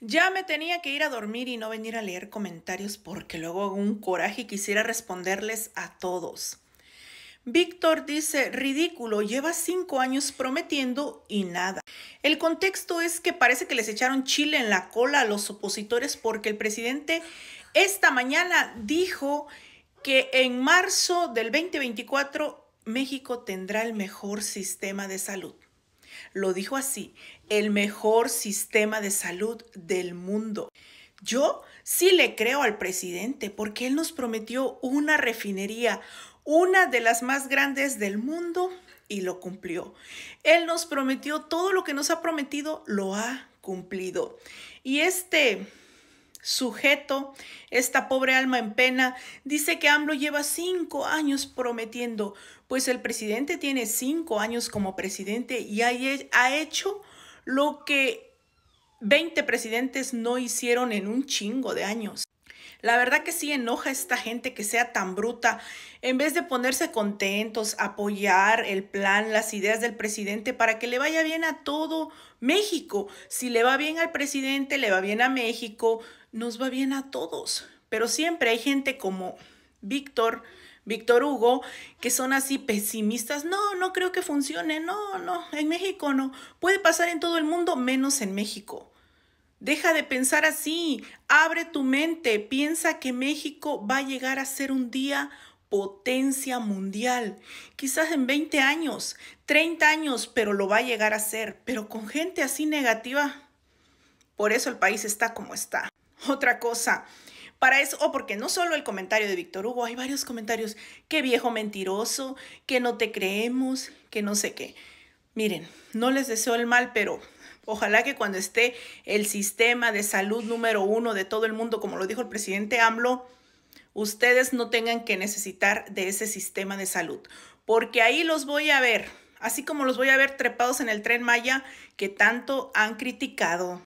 Ya me tenía que ir a dormir y no venir a leer comentarios porque luego hago un coraje y quisiera responderles a todos. Víctor dice, ridículo, lleva cinco años prometiendo y nada. El contexto es que parece que les echaron chile en la cola a los opositores porque el presidente esta mañana dijo que en marzo del 2024 México tendrá el mejor sistema de salud. Lo dijo así, el mejor sistema de salud del mundo. Yo sí le creo al presidente porque él nos prometió una refinería, una de las más grandes del mundo y lo cumplió. Él nos prometió todo lo que nos ha prometido, lo ha cumplido. Y este sujeto. Esta pobre alma en pena dice que AMLO lleva cinco años prometiendo, pues el presidente tiene cinco años como presidente y ha hecho lo que 20 presidentes no hicieron en un chingo de años. La verdad que sí enoja a esta gente que sea tan bruta. En vez de ponerse contentos, apoyar el plan, las ideas del presidente para que le vaya bien a todo México. Si le va bien al presidente, le va bien a México, nos va bien a todos. Pero siempre hay gente como Víctor, Víctor Hugo, que son así pesimistas. No, no creo que funcione. No, no, en México no. Puede pasar en todo el mundo, menos en México. Deja de pensar así, abre tu mente, piensa que México va a llegar a ser un día potencia mundial, quizás en 20 años, 30 años, pero lo va a llegar a ser, pero con gente así negativa. Por eso el país está como está. Otra cosa, para eso, o oh, porque no solo el comentario de Víctor Hugo, hay varios comentarios, qué viejo mentiroso, que no te creemos, que no sé qué. Miren, no les deseo el mal, pero Ojalá que cuando esté el sistema de salud número uno de todo el mundo, como lo dijo el presidente AMLO, ustedes no tengan que necesitar de ese sistema de salud, porque ahí los voy a ver, así como los voy a ver trepados en el tren Maya que tanto han criticado.